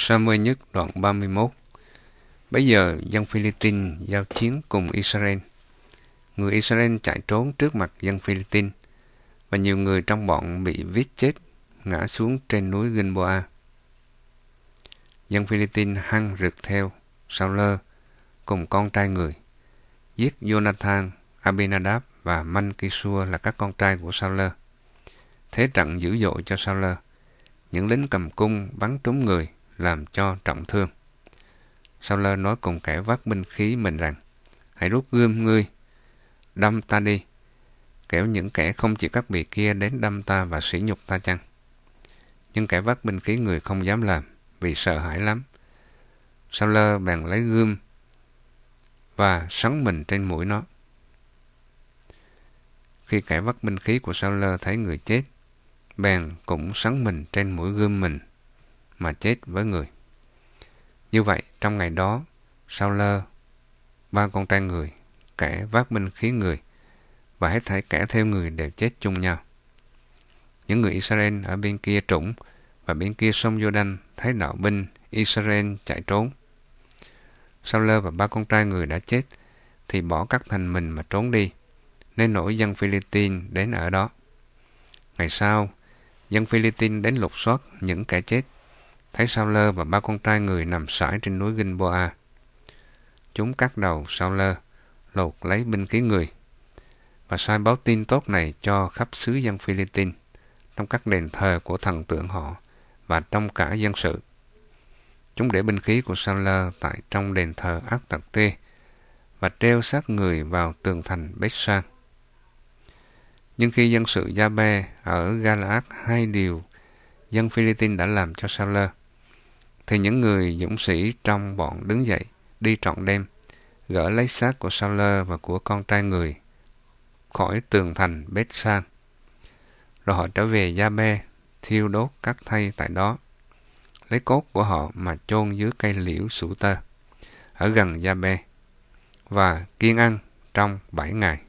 Samuel nhất đoạn 31 Bây giờ dân Philippines giao chiến cùng Israel. Người Israel chạy trốn trước mặt dân Philippines và nhiều người trong bọn bị viết chết ngã xuống trên núi Gilboa. Dân Philippines hăng rượt theo Sao Lơ cùng con trai người giết Jonathan, Abinadab và Mankisua là các con trai của Sao Lơ. Thế trận dữ dội cho Sao Lơ. Những lính cầm cung bắn trúng người làm cho trọng thương. Sao lơ nói cùng kẻ vác binh khí mình rằng, hãy rút gươm ngươi, đâm ta đi, kẻo những kẻ không chịu các bì kia đến đâm ta và sỉ nhục ta chăng. Nhưng kẻ vác binh khí người không dám làm, vì sợ hãi lắm. Sao lơ bèn lấy gươm và sắn mình trên mũi nó. Khi kẻ vác binh khí của Sao lơ thấy người chết, bèn cũng sắn mình trên mũi gươm mình mà chết với người. Như vậy, trong ngày đó, Sao Lơ, ba con trai người, kẻ vác binh khí người và hết thảy kẻ theo người đều chết chung nhau. Những người Israel ở bên kia trũng và bên kia sông Jordan thấy đạo binh Israel chạy trốn. Sao Lơ và ba con trai người đã chết thì bỏ các thành mình mà trốn đi nên nổi dân Philippines đến ở đó. Ngày sau, dân Philippines đến lục soát những kẻ chết thấy Sao Lơ và ba con trai người nằm sải trên núi Gilboa. Chúng cắt đầu Sao Lơ, lột lấy binh khí người và sai báo tin tốt này cho khắp xứ dân Philippines trong các đền thờ của thần tượng họ và trong cả dân sự. Chúng để binh khí của Sao Lơ tại trong đền thờ Ác Tạc Tê và treo sát người vào tường thành Bết Sang. Nhưng khi dân sự Gia Bê ở Galaad hai điều dân Philippines đã làm cho Sao Lơ, thì những người dũng sĩ trong bọn đứng dậy, đi trọn đêm, gỡ lấy xác của Sao Lơ và của con trai người khỏi tường thành Bết San. Rồi họ trở về Gia be thiêu đốt các thây tại đó, lấy cốt của họ mà chôn dưới cây liễu sủ tơ ở gần Gia be và kiên ăn trong bảy ngày.